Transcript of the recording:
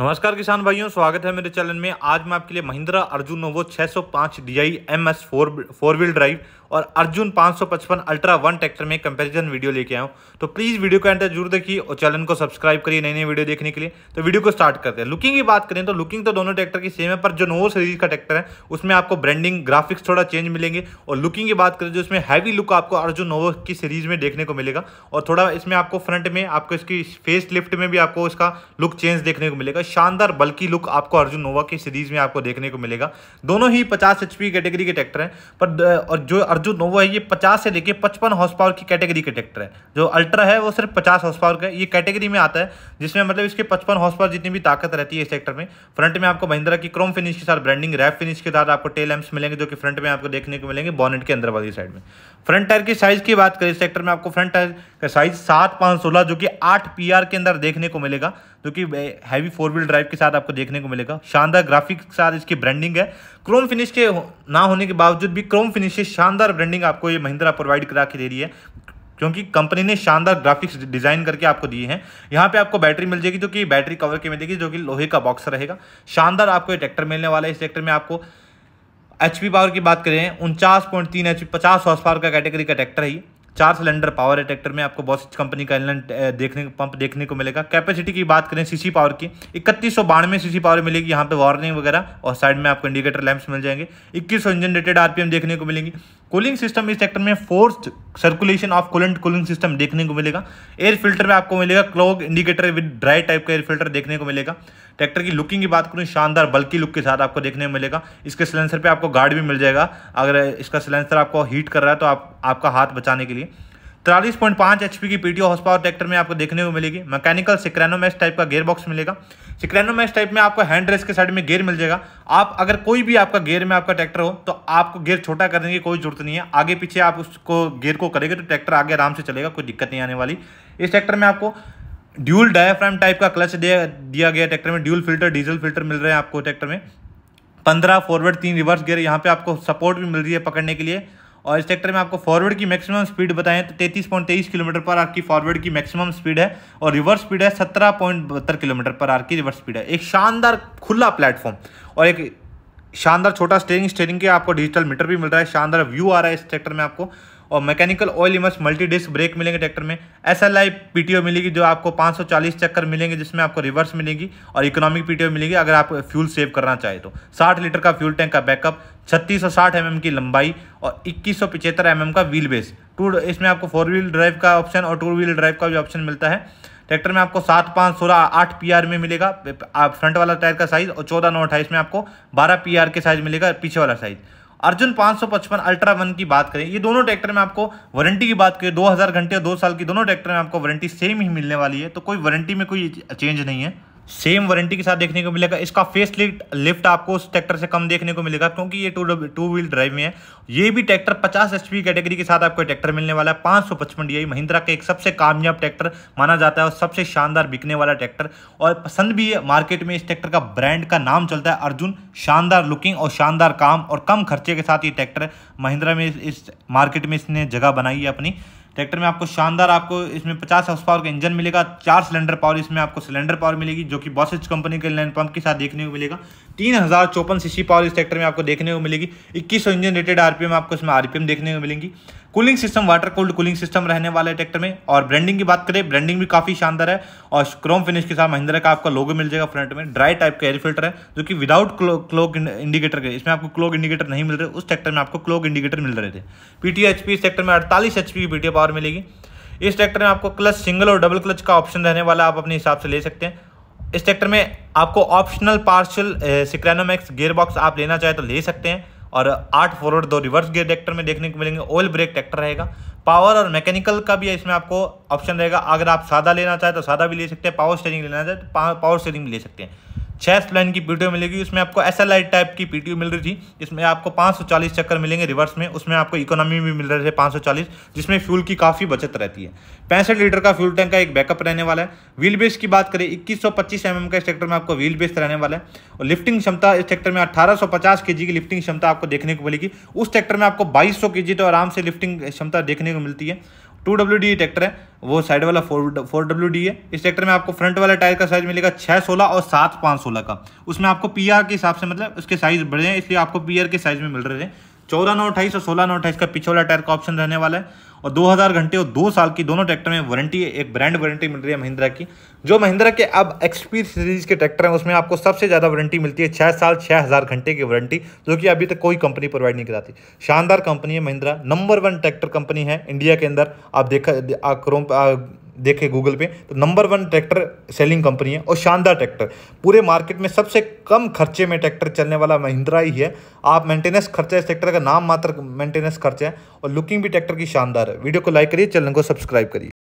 नमस्कार किसान भाइयों स्वागत है मेरे चैनल में आज मैं आपके लिए Mahindra Arjun Novo 605 M S four four wheel drive और अर्जुन 555 अल्ट्रा वन ट्रैक्टर में कंपैरिजन वीडियो लेके आया हूँ तो प्लीज़ वीडियो को एंटर जरूर देखिए और चैनल को सब्सक्राइब करिए नई नई वीडियो देखने के लिए तो वीडियो को स्टार्ट करते हैं लुकिंग की बात करें तो लुकिंग तो दोनों ट्रैक्टर की सेम है पर जो नो सीरीज का ट्रैक्टर है उसमें आपको ब्रांडिंग ग्राफिक्स थोड़ा चेंज मिलेंगे और लुकिंग की बात करें तो इसमें हैवी लुक आपको अर्जुन नोवो की सीरीज में देखने को मिलेगा और थोड़ा इसमें आपको फ्रंट में आपको इसकी फेस लिफ्ट में भी आपको इसका लुक चेंज देखने को मिलेगा शानदार बल्कि लुक आपको अर्जुन नोवा की सीरीज में आपको देखने को मिलेगा दोनों ही पचास एच कैटेगरी के ट्रैक्टर हैं पर और जो और जो नोवा है ये पचास से लेके पचपन हॉर्स पावर की कैटेगरी के ट्रैक्टर है जो अल्ट्रा है वो सिर्फ पचास हॉर्स पावर का ये कैटेगरी में आता है जिसमें मतलब इसके पचपन हॉर्स पावर जितनी भी ताकत रहती है इस ट्रैक्टर में फ्रंट में आपको महिंद्रा की क्रोम फिनिश के साथ ब्रांडिंग रैप फिनिश के साथ आपको टेल एम्स मिलेंगे जो कि फ्रंट में आपको देखने को मिलेंगे बॉनेट के अंदर वाली साइड में फ्रंट टायर की साइज की बात करें इस ट्रैक्टर में आपको फ्रंट टायर का साइज सात पाँच सोलह जो कि आठ पी के अंदर देखने को मिलेगा जो कि हैवी फोर व्हील ड्राइव के साथ आपको देखने को मिलेगा शानदार ग्राफिक के साथ इसकी ब्रांडिंग है क्रोम फिनिश के ना होने के बावजूद भी क्रोम फिनिश से शानदार ब्रांडिंग आपको ये महिंद्रा प्रोवाइड करा के दे रही है क्योंकि कंपनी ने शानदार ग्राफिक्स डिजाइन करके आपको दिए हैं यहाँ पे आपको बैटरी मिल जाएगी जो कि बैटरी कवर के मिलेगी जो कि लोहे का बॉक्स रहेगा शानदार आपको ये ट्रैक्टर मिलने वाला है इस ट्रैक्टर में आपको एच पावर की बात करें उनचास पॉइंट तीन एच पचास हॉर्स पावर का कैटेगरी का ट्रैक्टर है ये चार सिलेंडर पावर है में आपको बहुत सी कंपनी का इनलैंड देखने पंप देखने को मिलेगा कैपेसिटी की बात करें सीसी पावर की इकतीस सौ बानवे सीसी पावर मिलेगी यहाँ पे वार्निंग वगैरह और साइड में आपको इंडिकेटर लैंप्स मिल जाएंगे इक्कीस सौ इंजन रेटेड आरपीएम देखने को मिलेंगी कूलिंग सिस्टम इस सेक्टर में forced circulation of coolant cooling system देखने को मिलेगा एयर फिल्टर में आपको मिलेगा clog indicator with dry type का एयर फिल्टर देखने को मिलेगा ट्रैक्टर की लुकिंग की बात करूँ शानदार बल्कि लुक के साथ आपको देखने को मिलेगा इसके सिलेंसर पर आपको गार्ड भी मिल जाएगा अगर इसका सिलेंसर आपको हीट कर रहा है तो आप, आपका हाथ बचाने के लिए तिरालीस पॉइंट पाँच एच की P T horse power tractor में आपको देखने को मिलेगी मैकेनिकल सिक्रेनोमैस मैच टाइप का गेयर बॉक्स मिलेगा सिक्रेनोमैस मैच टाइप में आपको हैंड रेस के साइड में गेयर मिल जाएगा आप अगर कोई भी आपका गेयर में आपका ट्रैक्टर हो तो आपको गेयर छोटा करने की कोई जरूरत नहीं है आगे पीछे आप उसको गेयर को करेंगे तो ट्रैक्टर आगे आराम से चलेगा कोई दिक्कत नहीं आने वाली इस ट्रैक्टर में आपको ड्यूल डायाफ्राम टाइप का क्लच दिया गया ट्रैक्टर में ड्यूल फिल्टर डीजल फिल्टर मिल रहे हैं आपको ट्रैक्टर में पंद्रह फॉरवर्ड तीन रिवर्स गेयर यहाँ पे आपको सपोर्ट भी मिल रही है पकड़ने के लिए और इस ट्रैक्टर में आपको फॉरवर्ड की मैक्सिमम स्पीड बताएं तो तैतीस पॉइंट तेईस किलोमीटर पर आपकी फॉरवर्ड की मैक्सिमम स्पीड है और रिवर्स स्पीड है सत्रह पॉइंट बहत्तर किलोमीटर पर आर की रिवर्स स्पीड है एक शानदार खुला प्लेटफॉर्म और एक शानदार छोटा स्टेयरिंग स्टेयरिंग के आपको डिजिटल मीटर भी मिल रहा है शानदार व्यू आ रहा है इस ट्रैक्टर में आपको और mechanical oil immersed multi disc brake मिलेंगे ट्रैक्टर में एस एल आई मिलेगी जो आपको 540 चक्कर मिलेंगे जिसमें आपको रिवर्स मिलेगी और इकोनॉमिक पीटीओ मिलेगी अगर आप फ्यूल सेव करना चाहे तो 60 लीटर का फ्यूल टैंक का बैकअप 3660 एम की लंबाई और इक्कीस 2175 एम का व्हील बेस टू इसमें आपको फोर व्हील ड्राइव का ऑप्शन और टू व्हील ड्राइव का भी ऑप्शन मिलता है ट्रैक्टर में आपको सात पाँच सोलह आठ पी में मिलेगा फ्रंट वाला टायर का साइज और चौदह नौ अट्ठाईस में आपको बारह पी के साइज मिलेगा पीछे वाला साइज अर्जुन 555 अल्ट्रा वन की बात करें ये दोनों ट्रैक्टर में आपको वारंटी की बात करें 2000 घंटे और दो साल की दोनों ट्रैक्टर में आपको वारंटी सेम ही मिलने वाली है तो कोई वारंटी में कोई चेंज नहीं है सेम वारंटी के साथ देखने को मिलेगा इसका फेस लिफ्ट लिफ्ट आपको उस ट्रैक्टर से कम देखने को मिलेगा क्योंकि ये टू टू व्हील ड्राइव में है ये भी ट्रैक्टर 50 एच कैटेगरी के साथ आपको ट्रैक्टर मिलने वाला है पाँच सौ पचपन डी महिंद्रा के एक सबसे कामयाब ट्रैक्टर माना जाता है और सबसे शानदार बिकने वाला ट्रैक्टर और पसंद भी है मार्केट में इस ट्रैक्टर का ब्रांड का नाम चलता है अर्जुन शानदार लुकिंग और शानदार काम और कम खर्चे के साथ ये ट्रैक्टर महिंद्रा में इस मार्केट में इसने जगह बनाई है अपनी ट्रैक्टर में आपको शानदार आपको इसमें पचास हाउस पावर का इंजन मिलेगा चार सिलेंडर पावर इसमें आपको सिलेंडर पावर मिलेगी जो कि बॉसेज कंपनी के लैंड पंप के साथ देखने को मिलेगा तीन हज़ार चौपन सीसी पावर इस ट्रैक्टर में आपको देखने को मिलेगी इक्कीस इंजन रेटेड आरपीएम आपको इसमें आरपीएम देखने को मिलेंगी cooling system water cooled cooling system रहने वाला है ट्रैक्टर में और ब्रांडिंग की बात करें ब्रांडिंग भी काफ़ी शानदार है और क्रोम फिनिश के साथ महिंद्रा का आपका लोगो मिल जाएगा फ्रंट में ड्राई टाइप का एयर फिल्टर है जो कि विदाउट क्लोक इंडिकेटर के इसमें आपको क्लोक इंडिकेटर नहीं मिल रहे उस ट्रैक्टर में आपको क्लोक इंडिकेटर मिल रहे थे पीटी एचपी इस ट्रैक्टर में अड़तालीस एचपी की पीटी पावर मिलेगी इस ट्रैक्टर में आपको क्लच सिंगल और डबल क्लच का ऑप्शन रहने वाला आप अपने हिसाब से ले सकते हैं इस ट्रैक्टर में आपको optional partial synchromesh gear box आप लेना चाहे तो ले सकते हैं और आठ फॉरवर्ड दो रिवर्स गियर ट्रैक्टर में देखने को मिलेंगे ऑयल ब्रेक ट्रैक्टर रहेगा पावर और मैकेनिकल का भी इसमें आपको ऑप्शन रहेगा अगर आप सादा लेना चाहें तो सादा भी ले सकते हैं पावर स्टेयरिंग लेना चाहें तो पावर स्टेयरिंग भी ले सकते हैं छह स्प्लाइन की पीटीओ मिलेगी उसमें आपको एस एल आई टाइप की पीटीओ मिल रही थी जिसमें आपको 540 चक्कर मिलेंगे रिवर्स में उसमें आपको इकोनॉमी भी मिल रहे थे 540 जिसमें फ्यूल की काफ़ी बचत रहती है पैंसठ लीटर का फ्यूल टैंक का एक बैकअप रहने वाला है व्हील बेस की बात करें इक्कीस सौ mm का इस ट्रैक्टर में आपको व्हील बेस रहने वाला है और लिफ्टिंग क्षमता इस ट्रैक्टर में अठारह सौ की लिफ्टिंग क्षमता आपको देखने को मिलेगी उस ट्रैक्टर में आपको बाईस सौ तो आराम से लिफ्टिंग क्षमता देखने को मिलती है two W D e tractor है वो साइड वाला four four W D e है इस ट्रैक्टर में आपको फ्रंट वाला टायर का साइज मिलेगा छः सोलह और सात पाँच सोलह का उसमें आपको पी आर के हिसाब से मतलब उसके साइज बढ़े हैं इसलिए आपको पी आर के साइज में मिल रहे हैं चौदह नौ अठाईस और सोलह नौ अठाईस का पीछे वाला टायर का ऑप्शन रहने वाला है और 2000 घंटे और दो साल की दोनों ट्रैक्टर में वारंटी एक ब्रांड वारंटी मिल रही है महिंद्रा की जो महिंद्रा के अब एक्सपी सीरीज के ट्रैक्टर हैं उसमें आपको सबसे ज़्यादा वारंटी मिलती है छः साल छः हज़ार घंटे की वारंटी जो कि अभी तक कोई कंपनी प्रोवाइड नहीं कराती शानदार कंपनी है Mahindra number one tractor company है इंडिया के अंदर आप देखा क्रोम देखें गूगल पे तो number one tractor selling company है और शानदार ट्रैक्टर पूरे मार्केट में सबसे कम खर्चे में ट्रैक्टर चलने वाला महिंद्रा ही है आप मेंटेनेंस खर्चा इस ट्रैक्टर का नाम मात्र मेंटेनेंस खर्चा है और लुकिंग भी ट्रैक्टर की शानदार है वीडियो को लाइक करिए चैनल को सब्सक्राइब करिए